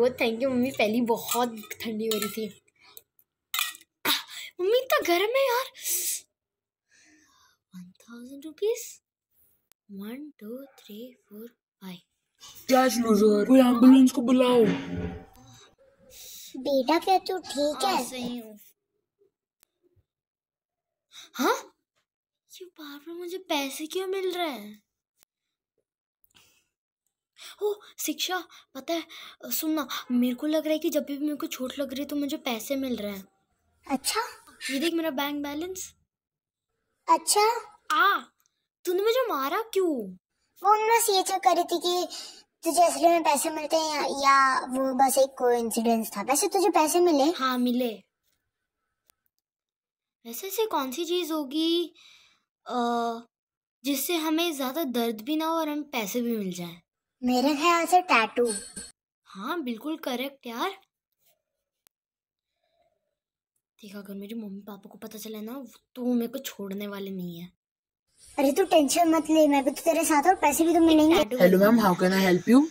वो thank you mummy पहली बहुत ठंडी हो रही थी मम्मी इतना गर्म है यार one thousand rupees one two three four five कोई एम्बुलेंस को बुलाओ बेटा क्या तू ठीक है हाँ, सही हूँ हाँ ये बार बार मुझे पैसे क्यों मिल रहे हैं ओ शिक्षा पता है सुनना मेरे को लग रहा है कि जब भी मेरे को छोट लग रही है तो मुझे पैसे मिल रहे हैं अच्छा ये देख मेरा बैंक बैलेंस अच्छा आ तूने मुझे मारा क्यों वो बस ये चेक कर रही थी कि तुझे असली में पैसे मिलते हैं या, या वो बस एक कोइंसिडेंस था वैसे तुझे पैसे मिले हाँ मिले वैसे से कौन सी चीज होगी जिससे हमें ज्यादा दर्द भी ना हो और हमें पैसे भी मिल जाए मेरे ख्याल से टैटू हाँ बिल्कुल करेक्ट यार देखा अगर मेरी मम्मी पापा को पता चले ना तो मेरे को छोड़ने वाले नहीं है अरे तू टेंशन मत ले मैं भी तो तेरे साथ हूँ पैसे भी तो मिलेंगे hello ma'am how can I help you